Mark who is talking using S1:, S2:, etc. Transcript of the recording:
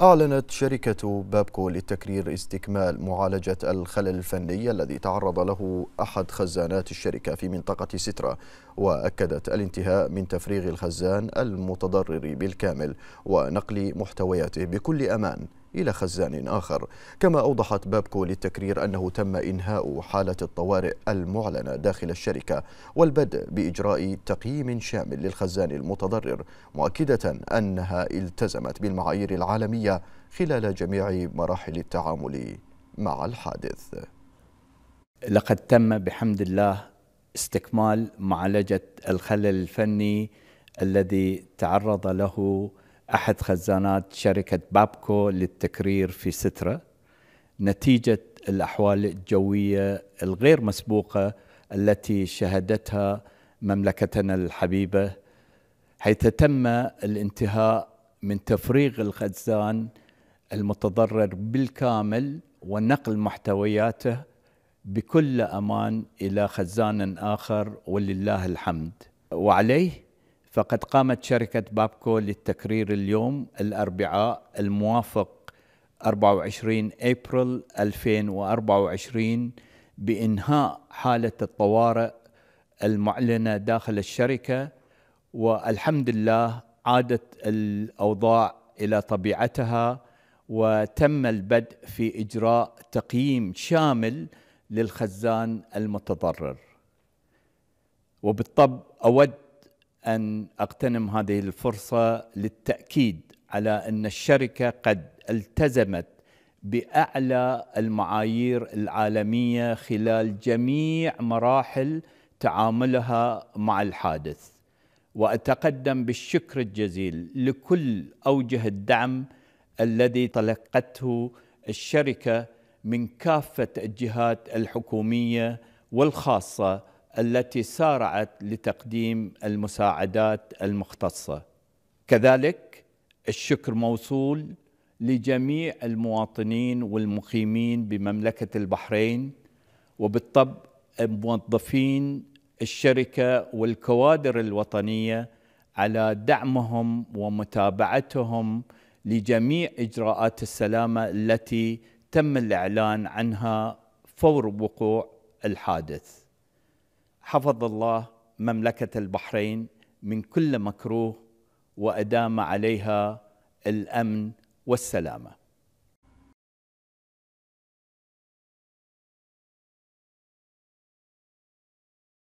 S1: أعلنت شركة بابكو للتكرير استكمال معالجة الخلل الفني الذي تعرض له أحد خزانات الشركة في منطقة سترة وأكدت الانتهاء من تفريغ الخزان المتضرر بالكامل ونقل محتوياته بكل أمان إلى خزان آخر كما أوضحت بابكو للتكرير أنه تم إنهاء حالة الطوارئ المعلنة داخل الشركة والبدء بإجراء تقييم شامل للخزان المتضرر مؤكدة أنها التزمت بالمعايير العالمية خلال جميع مراحل التعامل مع الحادث لقد تم بحمد الله استكمال
S2: معالجة الخلل الفني الذي تعرض له أحد خزانات شركة بابكو للتكرير في سترة نتيجة الأحوال الجوية الغير مسبوقة التي شهدتها مملكتنا الحبيبة حيث تم الانتهاء من تفريغ الخزان المتضرر بالكامل ونقل محتوياته بكل امان الى خزان اخر ولله الحمد وعليه فقد قامت شركة بابكو للتكرير اليوم الأربعاء الموافق 24 أبريل 2024 بإنهاء حالة الطوارئ المعلنة داخل الشركة والحمد لله عادت الأوضاع إلى طبيعتها وتم البدء في إجراء تقييم شامل للخزان المتضرر وبالطبع أود ان اغتنم هذه الفرصه للتاكيد على ان الشركه قد التزمت باعلى المعايير العالميه خلال جميع مراحل تعاملها مع الحادث واتقدم بالشكر الجزيل لكل اوجه الدعم الذي تلقته الشركه من كافه الجهات الحكوميه والخاصه التي سارعت لتقديم المساعدات المختصه كذلك الشكر موصول لجميع المواطنين والمقيمين بمملكه البحرين وبالطبع موظفين الشركه والكوادر الوطنيه على دعمهم ومتابعتهم لجميع اجراءات السلامه التي تم الاعلان عنها فور وقوع الحادث حفظ الله مملكة البحرين من كل مكروه وأدام عليها الأمن والسلامة